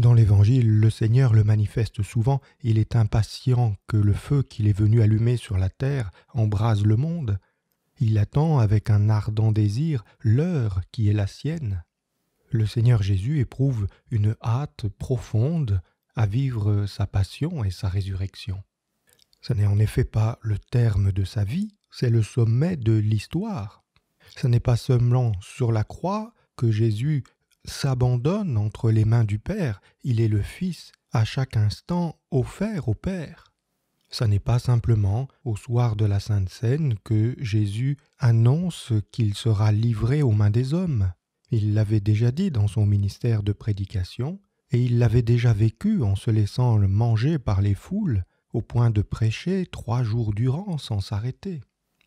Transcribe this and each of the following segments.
Dans l'Évangile, le Seigneur le manifeste souvent, il est impatient que le feu qu'il est venu allumer sur la terre embrase le monde, il attend avec un ardent désir l'heure qui est la sienne. Le Seigneur Jésus éprouve une hâte profonde à vivre sa passion et sa résurrection. Ce n'est en effet pas le terme de sa vie, c'est le sommet de l'histoire. Ce n'est pas seulement sur la croix que Jésus s'abandonne entre les mains du Père, il est le Fils, à chaque instant offert au Père. Ce n'est pas simplement au soir de la Sainte Seine que Jésus annonce qu'il sera livré aux mains des hommes. Il l'avait déjà dit dans son ministère de prédication, et il l'avait déjà vécu en se laissant manger par les foules, au point de prêcher trois jours durant sans s'arrêter.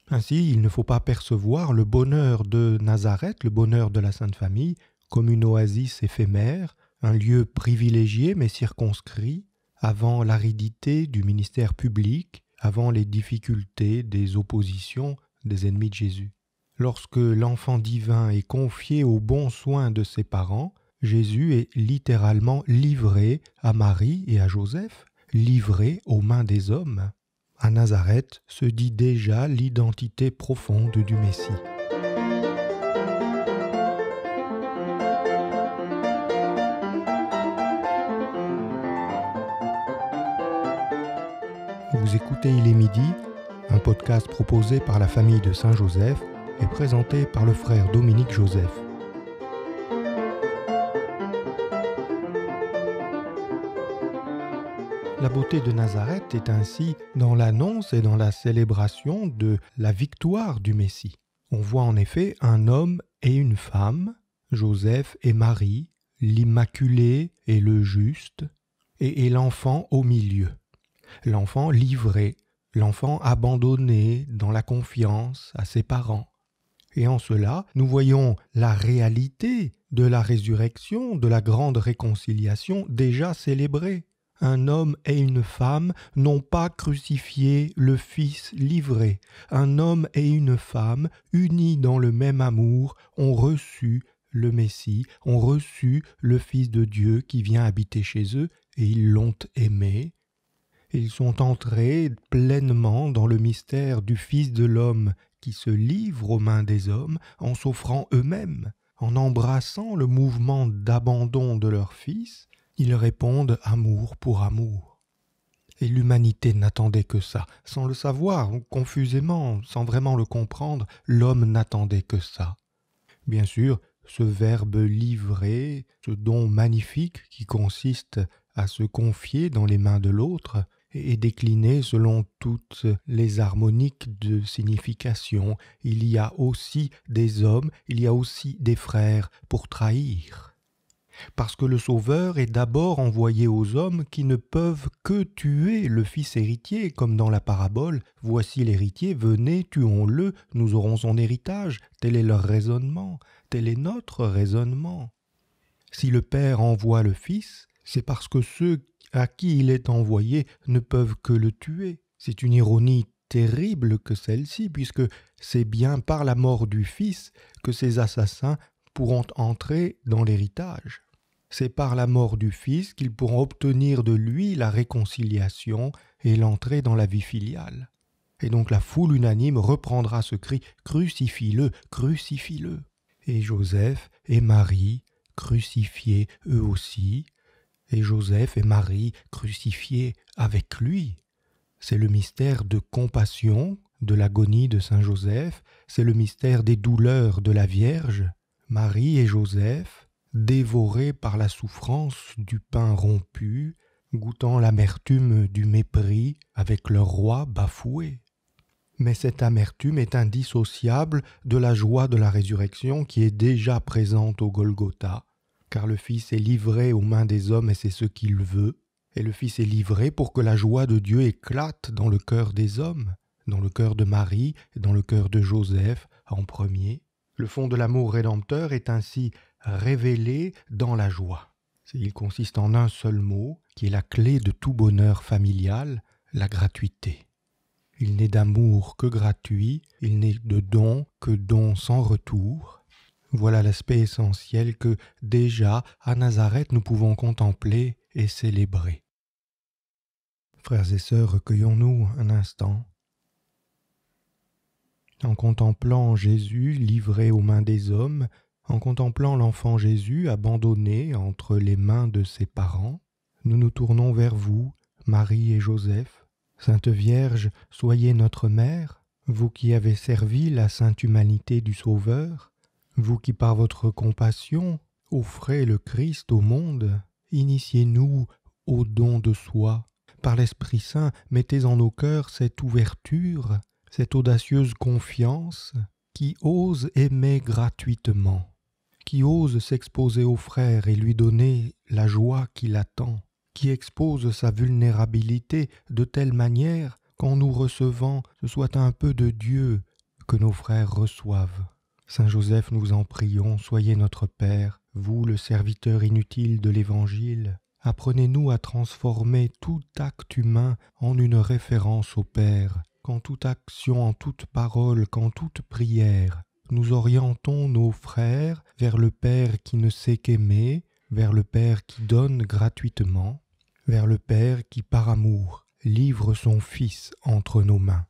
Ainsi, il ne faut pas percevoir le bonheur de Nazareth, le bonheur de la Sainte Famille, comme une oasis éphémère, un lieu privilégié mais circonscrit, avant l'aridité du ministère public, avant les difficultés des oppositions des ennemis de Jésus. Lorsque l'enfant divin est confié aux bons soins de ses parents, Jésus est littéralement livré à Marie et à Joseph, livré aux mains des hommes. À Nazareth se dit déjà l'identité profonde du Messie. écoutez Il est midi, un podcast proposé par la famille de Saint-Joseph et présenté par le frère Dominique Joseph. La beauté de Nazareth est ainsi dans l'annonce et dans la célébration de la victoire du Messie. On voit en effet un homme et une femme, Joseph et Marie, l'Immaculé et le Juste, et l'enfant au milieu l'enfant livré, l'enfant abandonné dans la confiance à ses parents. Et en cela, nous voyons la réalité de la résurrection, de la grande réconciliation déjà célébrée. Un homme et une femme n'ont pas crucifié le Fils livré. Un homme et une femme, unis dans le même amour, ont reçu le Messie, ont reçu le Fils de Dieu qui vient habiter chez eux, et ils l'ont aimé, ils sont entrés pleinement dans le mystère du Fils de l'homme qui se livre aux mains des hommes en s'offrant eux-mêmes. En embrassant le mouvement d'abandon de leur Fils, ils répondent amour pour amour. Et l'humanité n'attendait que ça. Sans le savoir, confusément, sans vraiment le comprendre, l'homme n'attendait que ça. Bien sûr, ce verbe livré, ce don magnifique qui consiste à se confier dans les mains de l'autre, et décliné selon toutes les harmoniques de signification. Il y a aussi des hommes, il y a aussi des frères pour trahir. Parce que le Sauveur est d'abord envoyé aux hommes qui ne peuvent que tuer le fils héritier, comme dans la parabole Voici l'héritier, venez, tuons-le, nous aurons son héritage. Tel est leur raisonnement, tel est notre raisonnement. Si le Père envoie le Fils, c'est parce que ceux à qui il est envoyé ne peuvent que le tuer. C'est une ironie terrible que celle-ci, puisque c'est bien par la mort du Fils que ces assassins pourront entrer dans l'héritage. C'est par la mort du Fils qu'ils pourront obtenir de lui la réconciliation et l'entrée dans la vie filiale. Et donc la foule unanime reprendra ce cri Crucifie-le, crucifie-le. Et Joseph et Marie, crucifiés eux aussi, et Joseph et Marie crucifiés avec lui. C'est le mystère de compassion de l'agonie de Saint Joseph, c'est le mystère des douleurs de la Vierge, Marie et Joseph, dévorés par la souffrance du pain rompu, goûtant l'amertume du mépris avec leur roi bafoué. Mais cette amertume est indissociable de la joie de la résurrection qui est déjà présente au Golgotha, car le Fils est livré aux mains des hommes et c'est ce qu'il veut, et le Fils est livré pour que la joie de Dieu éclate dans le cœur des hommes, dans le cœur de Marie, dans le cœur de Joseph en premier. Le fond de l'amour rédempteur est ainsi révélé dans la joie. Il consiste en un seul mot, qui est la clé de tout bonheur familial, la gratuité. Il n'est d'amour que gratuit, il n'est de don que don sans retour, voilà l'aspect essentiel que déjà à Nazareth nous pouvons contempler et célébrer. Frères et sœurs, recueillons-nous un instant. En contemplant Jésus livré aux mains des hommes, en contemplant l'enfant Jésus abandonné entre les mains de ses parents, nous nous tournons vers vous, Marie et Joseph. Sainte Vierge, soyez notre mère, vous qui avez servi la sainte humanité du Sauveur, vous qui par votre compassion offrez le Christ au monde, initiez-nous au don de soi. Par l'Esprit Saint, mettez en nos cœurs cette ouverture, cette audacieuse confiance qui ose aimer gratuitement, qui ose s'exposer au frère et lui donner la joie qui l'attend, qui expose sa vulnérabilité de telle manière qu'en nous recevant, ce soit un peu de Dieu que nos frères reçoivent. Saint Joseph, nous en prions, soyez notre Père, vous le serviteur inutile de l'Évangile, apprenez-nous à transformer tout acte humain en une référence au Père, qu'en toute action, en toute parole, qu'en toute prière, nous orientons nos frères vers le Père qui ne sait qu'aimer, vers le Père qui donne gratuitement, vers le Père qui par amour livre son Fils entre nos mains.